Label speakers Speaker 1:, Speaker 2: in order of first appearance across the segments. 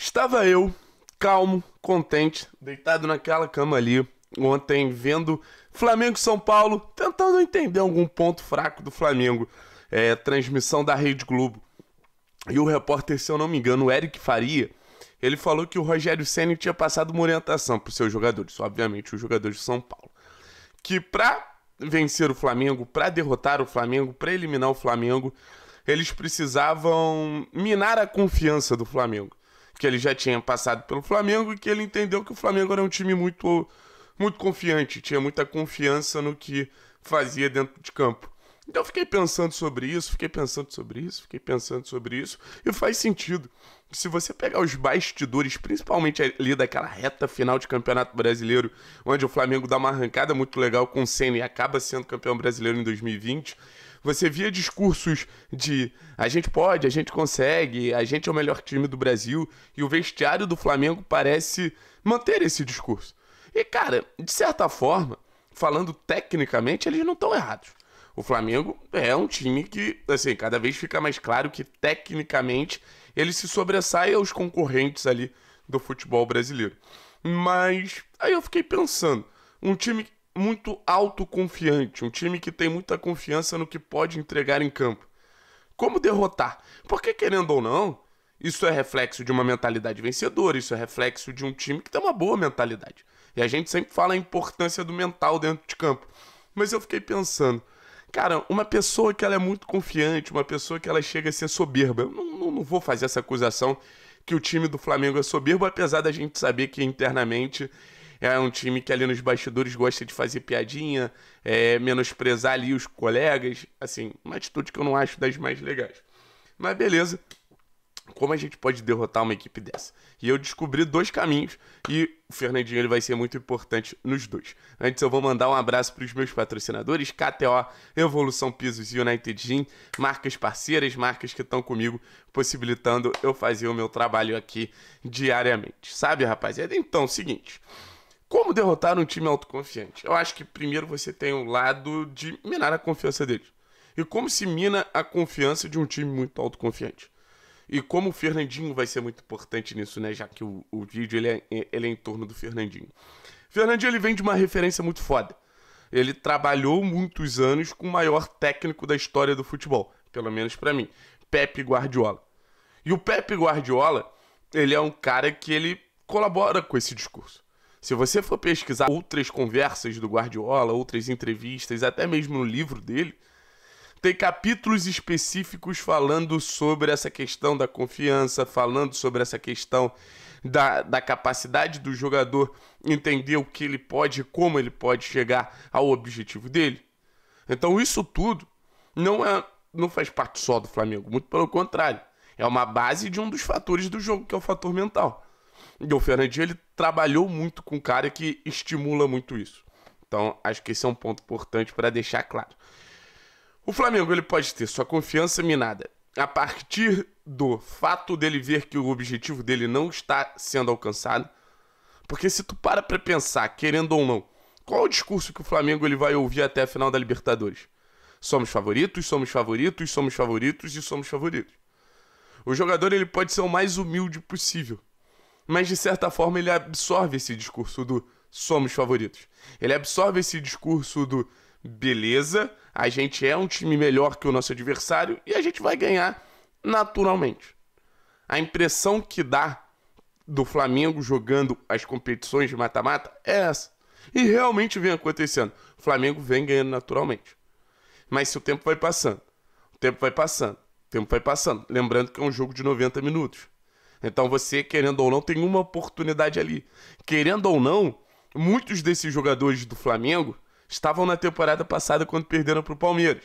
Speaker 1: Estava eu, calmo, contente, deitado naquela cama ali, ontem vendo Flamengo e São Paulo, tentando entender algum ponto fraco do Flamengo. É, transmissão da Rede Globo. E o repórter, se eu não me engano, o Eric Faria, ele falou que o Rogério Senna tinha passado uma orientação para os seus jogadores, obviamente os jogadores de São Paulo, que para vencer o Flamengo, para derrotar o Flamengo, para eliminar o Flamengo, eles precisavam minar a confiança do Flamengo que ele já tinha passado pelo Flamengo e que ele entendeu que o Flamengo era um time muito, muito confiante, tinha muita confiança no que fazia dentro de campo. Então eu fiquei pensando sobre isso, fiquei pensando sobre isso, fiquei pensando sobre isso, e faz sentido. Se você pegar os bastidores, principalmente ali daquela reta final de Campeonato Brasileiro, onde o Flamengo dá uma arrancada muito legal com o Senna e acaba sendo campeão brasileiro em 2020, você via discursos de a gente pode, a gente consegue, a gente é o melhor time do Brasil e o vestiário do Flamengo parece manter esse discurso. E cara, de certa forma, falando tecnicamente, eles não estão errados. O Flamengo é um time que, assim, cada vez fica mais claro que tecnicamente ele se sobressai aos concorrentes ali do futebol brasileiro. Mas aí eu fiquei pensando, um time muito autoconfiante, um time que tem muita confiança no que pode entregar em campo. Como derrotar? Porque, querendo ou não, isso é reflexo de uma mentalidade vencedora, isso é reflexo de um time que tem uma boa mentalidade. E a gente sempre fala a importância do mental dentro de campo. Mas eu fiquei pensando, cara, uma pessoa que ela é muito confiante, uma pessoa que ela chega a ser soberba, eu não, não, não vou fazer essa acusação que o time do Flamengo é soberbo, apesar da gente saber que internamente é um time que ali nos bastidores gosta de fazer piadinha, é, menosprezar ali os colegas. Assim, uma atitude que eu não acho das mais legais. Mas beleza. Como a gente pode derrotar uma equipe dessa? E eu descobri dois caminhos e o Fernandinho ele vai ser muito importante nos dois. Antes eu vou mandar um abraço para os meus patrocinadores, KTO, Evolução Pisos e United Gym, marcas parceiras, marcas que estão comigo, possibilitando eu fazer o meu trabalho aqui diariamente. Sabe, rapaziada? Então, seguinte, como derrotar um time autoconfiante? Eu acho que primeiro você tem o um lado de minar a confiança deles. E como se mina a confiança de um time muito autoconfiante. E como o Fernandinho vai ser muito importante nisso, né? Já que o, o vídeo ele é, ele é em torno do Fernandinho. Fernandinho ele vem de uma referência muito foda. Ele trabalhou muitos anos com o maior técnico da história do futebol, pelo menos para mim, Pepe Guardiola. E o Pepe Guardiola, ele é um cara que ele colabora com esse discurso. Se você for pesquisar outras conversas do Guardiola, outras entrevistas, até mesmo no livro dele, tem capítulos específicos falando sobre essa questão da confiança, falando sobre essa questão da, da capacidade do jogador entender o que ele pode e como ele pode chegar ao objetivo dele. Então, isso tudo não, é, não faz parte só do Flamengo, muito pelo contrário. É uma base de um dos fatores do jogo, que é o fator mental. E o Fernandinho, ele trabalhou muito com o cara que estimula muito isso. Então, acho que esse é um ponto importante para deixar claro. O Flamengo, ele pode ter sua confiança minada a partir do fato dele ver que o objetivo dele não está sendo alcançado. Porque se tu para para pensar, querendo ou não, qual é o discurso que o Flamengo ele vai ouvir até a final da Libertadores? Somos favoritos, somos favoritos, somos favoritos e somos favoritos. O jogador ele pode ser o mais humilde possível mas de certa forma ele absorve esse discurso do somos favoritos. Ele absorve esse discurso do beleza, a gente é um time melhor que o nosso adversário e a gente vai ganhar naturalmente. A impressão que dá do Flamengo jogando as competições de mata-mata é essa. E realmente vem acontecendo. O Flamengo vem ganhando naturalmente. Mas se o tempo vai passando, o tempo vai passando, o tempo vai passando. Lembrando que é um jogo de 90 minutos. Então você, querendo ou não, tem uma oportunidade ali. Querendo ou não, muitos desses jogadores do Flamengo estavam na temporada passada quando perderam para o Palmeiras.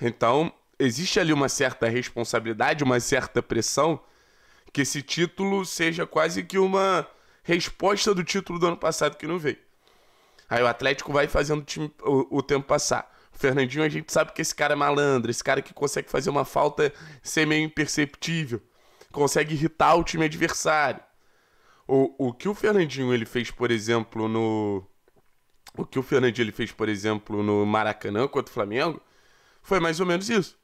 Speaker 1: Então, existe ali uma certa responsabilidade, uma certa pressão que esse título seja quase que uma resposta do título do ano passado que não veio. Aí o Atlético vai fazendo o, time, o, o tempo passar. O Fernandinho, a gente sabe que esse cara é malandro, esse cara que consegue fazer uma falta ser meio imperceptível consegue irritar o time adversário. O, o que o Fernandinho ele fez, por exemplo, no. O que o Fernandinho ele fez, por exemplo, no Maracanã contra o Flamengo, foi mais ou menos isso.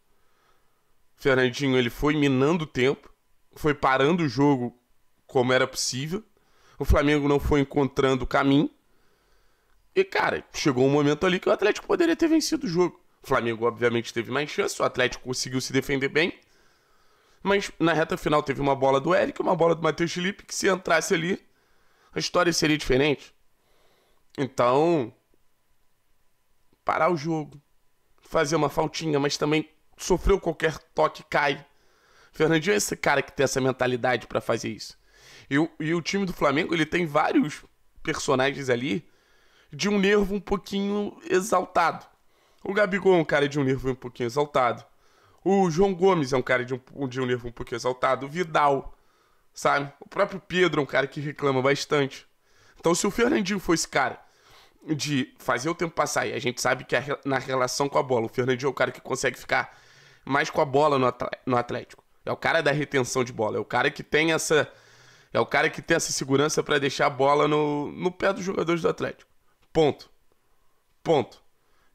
Speaker 1: O Fernandinho ele foi minando o tempo, foi parando o jogo como era possível. O Flamengo não foi encontrando o caminho. E, cara, chegou um momento ali que o Atlético poderia ter vencido o jogo. O Flamengo, obviamente, teve mais chance, o Atlético conseguiu se defender bem. Mas na reta final teve uma bola do Eric e uma bola do Matheus Felipe, que se entrasse ali, a história seria diferente. Então, parar o jogo, fazer uma faltinha, mas também sofreu qualquer toque, cai. Fernandinho é esse cara que tem essa mentalidade para fazer isso. E, e o time do Flamengo, ele tem vários personagens ali de um nervo um pouquinho exaltado. O Gabigol é um cara de um nervo um pouquinho exaltado. O João Gomes é um cara de um, de um nervo um pouquinho exaltado. O Vidal, sabe? O próprio Pedro é um cara que reclama bastante. Então, se o Fernandinho fosse esse cara de fazer o tempo passar, e a gente sabe que é na relação com a bola, o Fernandinho é o cara que consegue ficar mais com a bola no Atlético. É o cara da retenção de bola, é o cara que tem essa. É o cara que tem essa segurança para deixar a bola no, no pé dos jogadores do Atlético. Ponto. Ponto.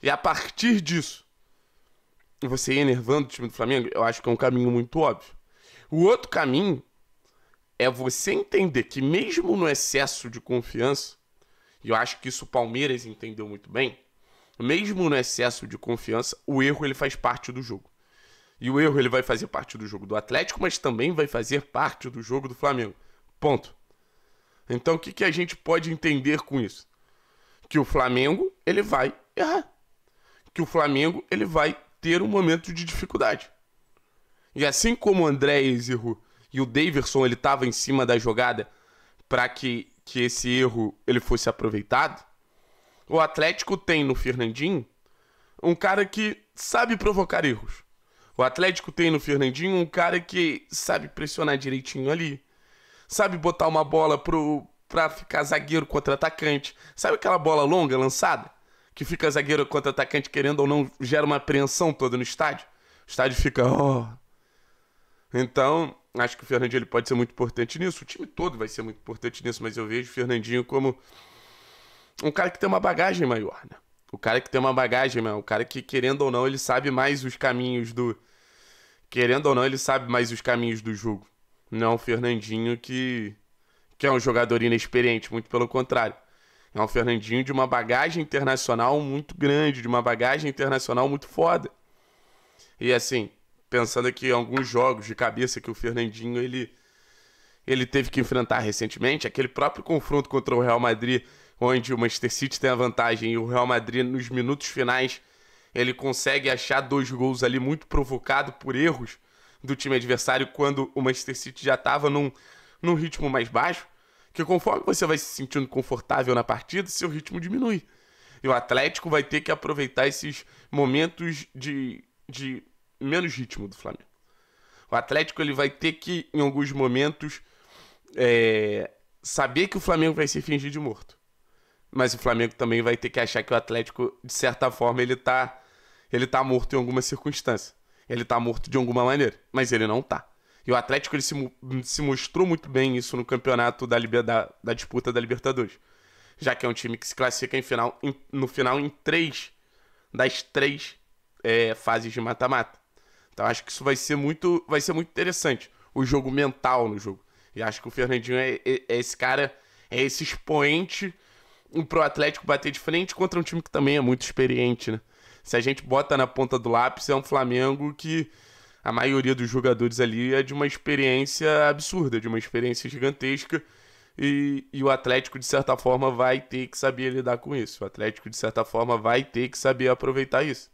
Speaker 1: E a partir disso, você ir enervando o time do Flamengo, eu acho que é um caminho muito óbvio. O outro caminho é você entender que mesmo no excesso de confiança, e eu acho que isso o Palmeiras entendeu muito bem, mesmo no excesso de confiança, o erro ele faz parte do jogo. E o erro ele vai fazer parte do jogo do Atlético, mas também vai fazer parte do jogo do Flamengo. Ponto. Então o que, que a gente pode entender com isso? Que o Flamengo ele vai errar. Que o Flamengo ele vai ter um momento de dificuldade. E assim como o André erro e o Daverson ele estava em cima da jogada para que, que esse erro ele fosse aproveitado, o Atlético tem no Fernandinho um cara que sabe provocar erros. O Atlético tem no Fernandinho um cara que sabe pressionar direitinho ali, sabe botar uma bola pro, pra ficar zagueiro contra atacante, sabe aquela bola longa lançada? que fica zagueiro contra atacante querendo ou não gera uma apreensão toda no estádio. O estádio fica, oh. Então, acho que o Fernandinho ele pode ser muito importante nisso. O time todo vai ser muito importante nisso, mas eu vejo o Fernandinho como um cara que tem uma bagagem maior, né? O cara que tem uma bagagem, maior, o cara que querendo ou não, ele sabe mais os caminhos do querendo ou não, ele sabe mais os caminhos do jogo. Não o é Fernandinho que que é um jogador inexperiente, muito pelo contrário. É um Fernandinho de uma bagagem internacional muito grande, de uma bagagem internacional muito foda. E assim, pensando aqui em alguns jogos de cabeça que o Fernandinho ele ele teve que enfrentar recentemente, aquele próprio confronto contra o Real Madrid, onde o Manchester City tem a vantagem e o Real Madrid nos minutos finais ele consegue achar dois gols ali muito provocado por erros do time adversário quando o Manchester City já estava num, num ritmo mais baixo. Porque conforme você vai se sentindo confortável na partida, seu ritmo diminui. E o Atlético vai ter que aproveitar esses momentos de, de menos ritmo do Flamengo. O Atlético ele vai ter que, em alguns momentos, é, saber que o Flamengo vai se fingir de morto. Mas o Flamengo também vai ter que achar que o Atlético, de certa forma, ele tá, ele tá morto em alguma circunstância. Ele tá morto de alguma maneira, mas ele não tá. E o Atlético ele se, se mostrou muito bem isso no campeonato da, da, da, disputa da Libertadores. Já que é um time que se classifica em final, em, no final em três das três é, fases de mata-mata. Então acho que isso vai ser muito, vai ser muito interessante. O jogo mental no jogo. E acho que o Fernandinho é, é, é esse cara, é esse expoente pro Atlético bater de frente contra um time que também é muito experiente, né? Se a gente bota na ponta do lápis, é um Flamengo que a maioria dos jogadores ali é de uma experiência absurda, de uma experiência gigantesca. E, e, o Atlético, de certa forma, vai ter que saber lidar com isso. O Atlético, de certa forma, vai ter que saber aproveitar isso.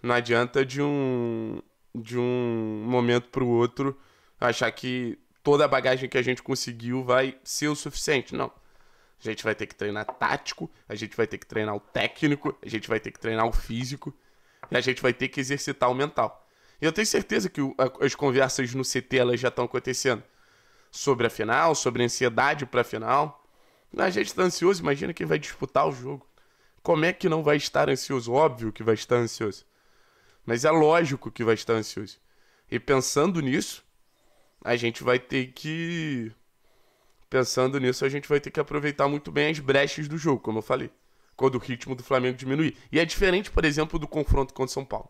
Speaker 1: Não adianta de um, de um momento para o outro achar que toda a bagagem que a gente conseguiu vai ser o suficiente. Não. A gente vai ter que treinar tático, a gente vai ter que treinar o técnico, a gente vai ter que treinar o físico e a gente vai ter que exercitar o mental. Eu tenho certeza que o, a, as conversas no CT elas já estão acontecendo sobre a final, sobre a ansiedade para a final. A gente está ansioso, imagina quem vai disputar o jogo. Como é que não vai estar ansioso? Óbvio que vai estar ansioso. Mas é lógico que vai estar ansioso. E pensando nisso, a gente vai ter que. Pensando nisso, a gente vai ter que aproveitar muito bem as brechas do jogo, como eu falei. Quando o ritmo do Flamengo diminuir. E é diferente, por exemplo, do confronto contra o São Paulo.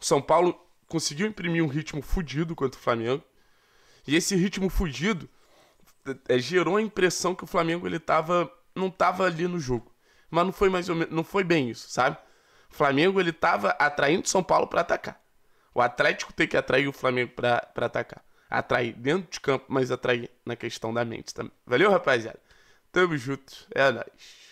Speaker 1: O São Paulo conseguiu imprimir um ritmo fudido contra o Flamengo. E esse ritmo fudido é, é, gerou a impressão que o Flamengo ele tava, não tava ali no jogo. Mas não foi mais ou menos, não foi bem isso, sabe? O Flamengo ele tava atraindo São Paulo para atacar. O Atlético tem que atrair o Flamengo para atacar. Atrair dentro de campo, mas atrair na questão da mente também. Valeu, rapaziada. Tamo junto. É nóis.